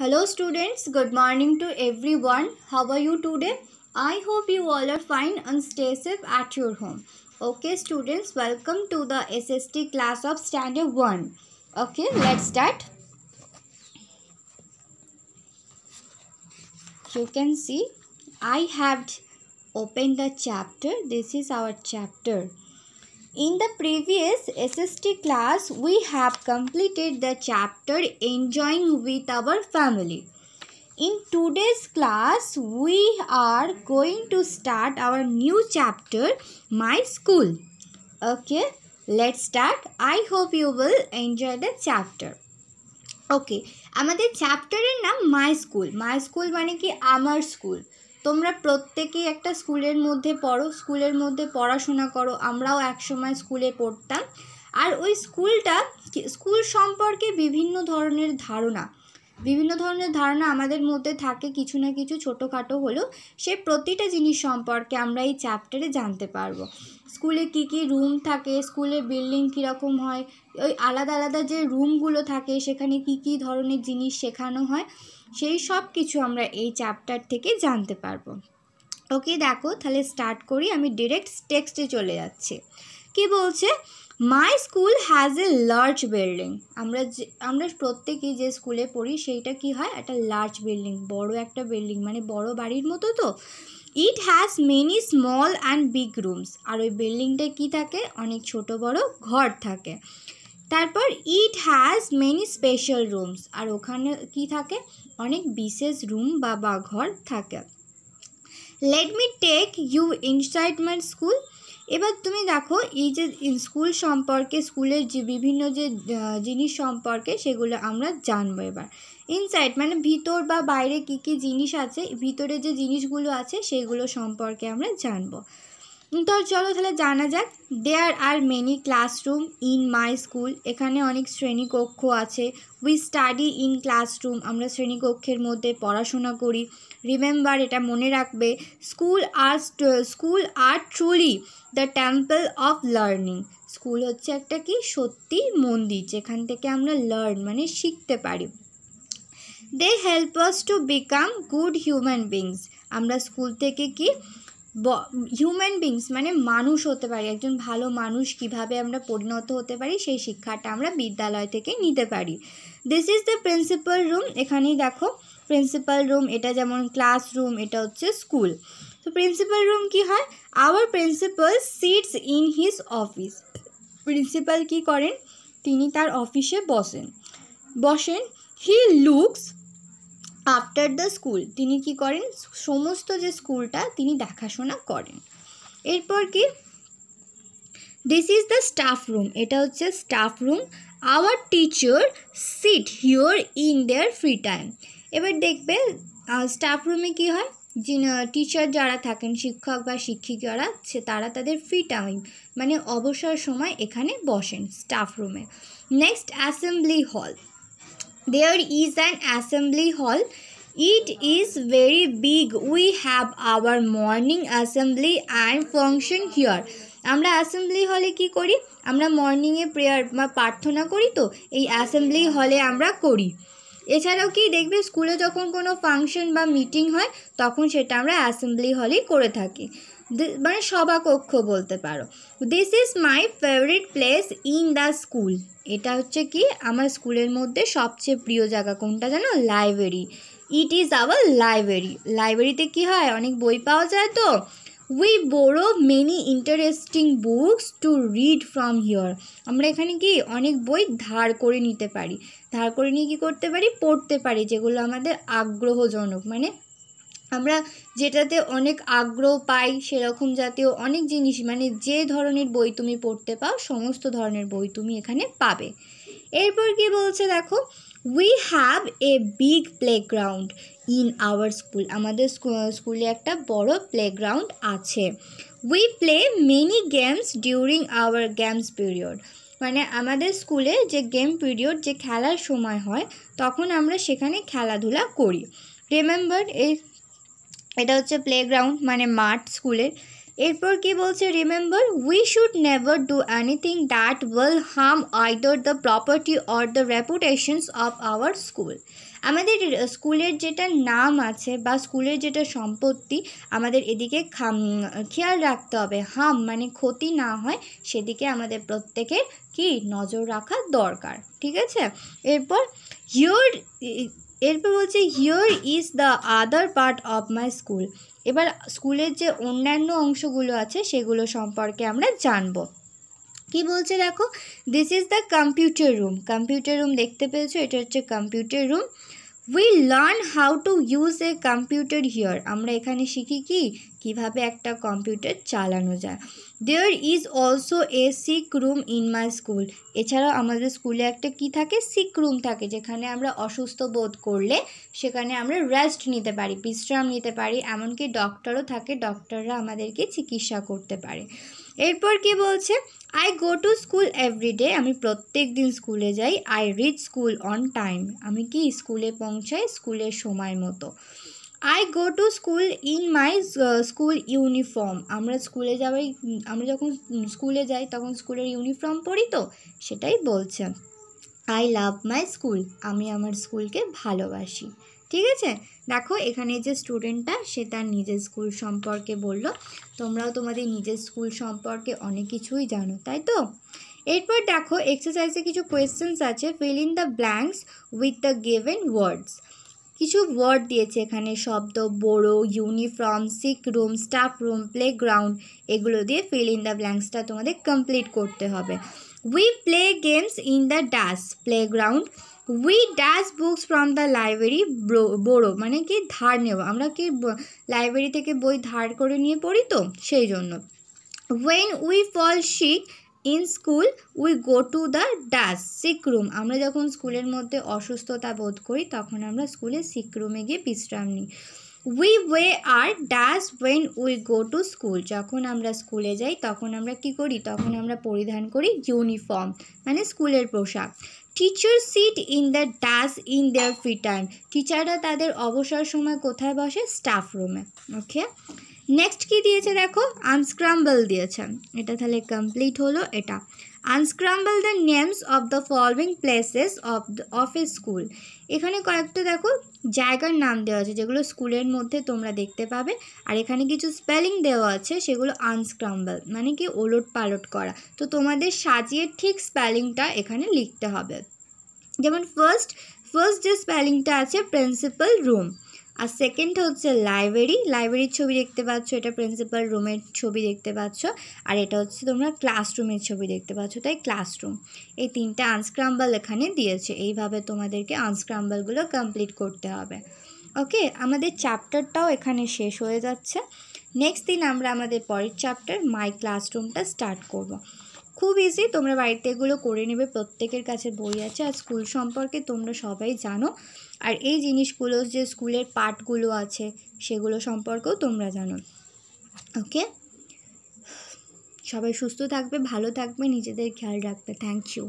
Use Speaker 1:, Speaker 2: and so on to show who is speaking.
Speaker 1: Hello students, good morning to everyone. How are you today? I hope you all are fine and stay safe at your home. Okay students, welcome to the SST class of standard 1. Okay, let's start. You can see I have opened the chapter. This is our chapter in the previous SST class, we have completed the chapter Enjoying with Our Family. In today's class, we are going to start our new chapter, My School. Okay, let's start. I hope you will enjoy the chapter. ওকে আমাদের চ্যাপ্টারের নাম my school my school মানে কি আমার school তোমরা প্রত্যেকেই একটা স্কুলের মধ্যে পড়ো স্কুলের মধ্যে পড়াশোনা করো আমরাও একসময় স্কুলে পড়তাম আর ওই স্কুলটা স্কুল সম্পর্কে বিভিন্ন ধরনের ধারণা বিভিন্ন ধরনের ধারণা আমাদের মধ্যে থাকে কিছু না কিছু ছোটোখাটো হলেও সে প্রতিটা জিনিস সম্পর্কে আমরা এই চ্যাপ্টারে জানতে পারবো স্কুলে কি কি রুম থাকে স্কুলে বিল্ডিং কীরকম হয় ওই আলাদা আলাদা যে রুমগুলো থাকে সেখানে কি কি ধরনের জিনিস শেখানো হয় সেই সব কিছু আমরা এই চ্যাপ্টার থেকে জানতে পারবো ওকে দেখো তাহলে স্টার্ট করি আমি ডিরেক্ট টেক্সটে চলে যাচ্ছি কি বলছে my school has a large building আমরা যে আমরা প্রত্যেকেই যে স্কুলে পড়ি সেইটা কি হয় একটা লার্জ বিল্ডিং বড় একটা বিল্ডিং মানে বড় বাড়ির মতো তো it has many small and big rooms আর ওই বিল্ডিংটায় কী থাকে অনেক ছোট বড় ঘর থাকে তারপর it has many special rooms আর ওখানে কি থাকে অনেক বিশেষ রুম বা বা ঘর থাকে let me take you inside my school এবার তুমি দেখো এই যে স্কুল সম্পর্কে স্কুলের যে বিভিন্ন যে জিনিস সম্পর্কে সেগুলো আমরা জানবো এবার ইনসাইড মানে ভিতর বা বাইরে কি কি জিনিস আছে ভিতরে যে জিনিসগুলো আছে সেগুলো সম্পর্কে আমরা জানবো তো চলো তাহলে জানা যাক there are many classroom in my school এখানে অনেক শ্রেণীকক্ষ আছে উই স্টাডি ইন ক্লাসরুম আমরা শ্রেণীকক্ষের মধ্যে পড়াশোনা করি রিমেম্বার এটা মনে রাখবে স্কুল আর স্কুল আর truly the temple of learning school হচ্ছে একটা কি সত্যি মন্দির যেখান থেকে আমরা লার্ন মানে শিখতে পারি they help us to become good human beings আমরা স্কুল থেকে কি হিউম্যান বিংস মানে মানুষ হতে পারি একজন ভালো মানুষ কিভাবে আমরা পরিণত হতে পারি সেই শিক্ষাটা আমরা বিদ্যালয় থেকে নিতে পারি this is the principal room এখানেই দেখো প্রিন্সিপাল রুম এটা যেমন ক্লাসরুম এটা হচ্ছে স্কুল তো প্রিন্সিপাল রুম কি হয় our principal sits in his office principal কি করেন তিনি তার অফিসে বসেন বসেন he looks after the school তিনি কি করেন সমস্ত যে স্কুলটা তিনি দেখাশোনা করেন এরপর কি this is the staff room এটা হচ্ছে staff room our teacher sit here in their free time এবার দেখবে স্টাফ রুমে কি হয় টিচার যারা থাকেন শিক্ষক বা শিক্ষিকারা সে তারা তাদের ফ্রি টাইম মানে অবসর সময় এখানে বসেন স্টাফ রুমে next assembly hall There is an assembly hall. It is very big. We have our morning assembly and function here. আমরা অ্যাসেম্বলি হলে কি করি আমরা মর্নিংয়ে প্রেয়ার বা প্রার্থনা করি তো এই অ্যাসেম্বলি হলে আমরা করি এছাড়াও কি দেখবে স্কুলে যখন কোনো ফাংশন বা মিটিং হয় তখন সেটা আমরা অ্যাসেম্বলি হলেই করে থাকি মানে সভাকক্ষ বলতে পারো this is my favourite place in the school এটা হচ্ছে কি আমার স্কুলের মধ্যে সবচেয়ে প্রিয় জায়গা কোনটা জানো library it is our library লাইব্রেরিতে কি হয় অনেক বই পাওয়া যায় তো we borrow many interesting books to read from here আমরা এখানে কি অনেক বই ধার করে নিতে পারি ধার করে নিয়ে কী করতে পারি পড়তে পারি যেগুলো আমাদের আগ্রহজনক মানে আমরা যেটাতে অনেক আগ্রহ পাই সেরকম জাতীয় অনেক জিনিস মানে যে ধরনের বই তুমি পড়তে পাও সমস্ত ধরনের বই তুমি এখানে পাবে এরপর কি বলছে দেখো we have a big playground in our school আমাদের স্কুলে একটা বড় প্লেগ্রাউন্ড আছে we play many games during our games period মানে আমাদের স্কুলে যে গেম পিরিয়ড যে খেলার সময় হয় তখন আমরা সেখানে খেলাধুলা করি রিমেম্বার এই এটা হচ্ছে প্লেগ্রাউন্ড মানে মাঠ স্কুলের এরপর কি বলছে remember we should never do anything that will harm either the property or the reputations of our school আমাদের স্কুলের যেটা নাম আছে বা স্কুলের যেটা সম্পত্তি আমাদের এদিকে খেয়াল রাখতে হবে হাম মানে ক্ষতি না হয় সেদিকে আমাদের প্রত্যেকের কি নজর রাখা দরকার ঠিক আছে এরপর ইউর এরপর বলছে here is the other part of my school এবার স্কুলের যে অন্যান্য অংশগুলো আছে সেগুলো সম্পর্কে আমরা জানবো কি বলছে দেখো this is the computer room computer room দেখতে পেয়েছো এটা হচ্ছে computer room we learn how to use a computer here আমরা এখানে শিখি কি কিভাবে একটা কম্পিউটার চালানো যায় there is also a sick room in my school এছাড়াও আমাদের স্কুলে একটা কি থাকে সিক রুম থাকে যেখানে আমরা অসুস্থ বোধ করলে সেখানে আমরা রেস্ট নিতে পারি বিশ্রাম নিতে পারি এমনকি ডক্টরও থাকে ডক্টররা আমাদেরকে চিকিৎসা করতে পারে এরপর কি বলছে I go to school everyday আমি প্রত্যেক দিন স্কুলে যাই I reach school on time আমি কি স্কুলে পৌঁছাই স্কুলের সময় মতো I go to school in my school uniform আমরা স্কুলে যাওয়াই আমরা যখন স্কুলে যাই তখন স্কুলের ইউনিফর্ম পরি তো সেটাই বলছে আই লাভ মাই স্কুল আমি আমার স্কুলকে ভালোবাসি ঠিক আছে দেখো এখানে যে স্টুডেন্টটা সে তার নিজের স্কুল সম্পর্কে বলল তোমরাও তোমাদের নিজের স্কুল সম্পর্কে অনেক কিছুই জানো তাই তো এরপর দেখো এক্সারসাইজে কিছু কোয়েশ্চেন্স আছে fill in the blanks with the given words কিছু ওয়ার্ড দিয়েছে এখানে শব্দ বড়ো uniform sick room staff room play ground এগুলো দিয়ে ফিল ইন দ্য ব্ল্যাঙ্কসটা তোমাদের কমপ্লিট করতে হবে we play games in the dash ground we dash books from the library বড়ো মানে কি ধার নেব আমরা কি লাইব্রেরি থেকে বই ধার করে নিয়ে পড়ি তো সেই জন্য when we fall sick in school we go to the dash sick room আমরা যখন স্কুলের মধ্যে অসুস্থতা বোধ করি তখন আমরা স্কুলে সিক রুমে গিয়ে বিশ্রাম নিই we wear our dress when we go to school যখন আমরা স্কুলে যাই তখন আমরা কি করি তখন আমরা পরিধান করি ইউনিফর্ম মানে স্কুলের পোশাক teacher sit in the dash in their free time টিচাররা তাদের অবসর সময় কোথায় বসে স্টাফ রুমে ওকে নেক্সট কি দিয়েছে দেখো আনস্ক্রাম্বল দিয়েছে এটা তাহলে কমপ্লিট হলো এটা unscramble the names of the following places of of a school এখানে কয়েকটা দেখো জায়গার নাম দেওয়া আছে যেগুলো স্কুলের মধ্যে তোমরা দেখতে পাবে আর এখানে কিছু স্পেলিং দেওয়া আছে সেগুলো আনস্ক্রাম্বল মানে কি ওলট পালট করা তো তোমাদের সাজিয়ে ঠিক স্পেলিংটা এখানে লিখতে হবে যেমন ফার্স্ট ফার্স্ট যে স্পেলিংটা আছে প্রিন্সিপাল রুম আর সেকেন্ড হচ্ছে লাইব্রেরি লাইব্রেরির ছবি দেখতে পাচ্ছ এটা প্রিন্সিপাল রুমের ছবি দেখতে পাচ্ছ আর এটা হচ্ছে তোমরা ক্লাসরুমের ছবি দেখতে পাচ্ছ তাই ক্লাসরুম এই তিনটা আনস্ক্রাম্বল এখানে দিয়েছে এইভাবে তোমাদেরকে আনস্ক্রাম্বলগুলো কমপ্লিট করতে হবে ওকে আমাদের চ্যাপ্টারটাও এখানে শেষ হয়ে যাচ্ছে নেক্সট দিন আমরা আমাদের পরের চ্যাপ্টার মাই ক্লাসরুমটা স্টার্ট করব খুব ইজি তোমরা বাড়িতে এগুলো করে নেবে প্রত্যেকের কাছে বই আছে আর স্কুল সম্পর্কে তোমরা সবাই জানো আর এই জিনিসগুলো যে স্কুলের পার্টগুলো আছে সেগুলো সম্পর্কেও তোমরা জানো ওকে সবাই সুস্থ থাকবে ভালো থাকবে নিজেদের খেয়াল রাখবে থ্যাংক ইউ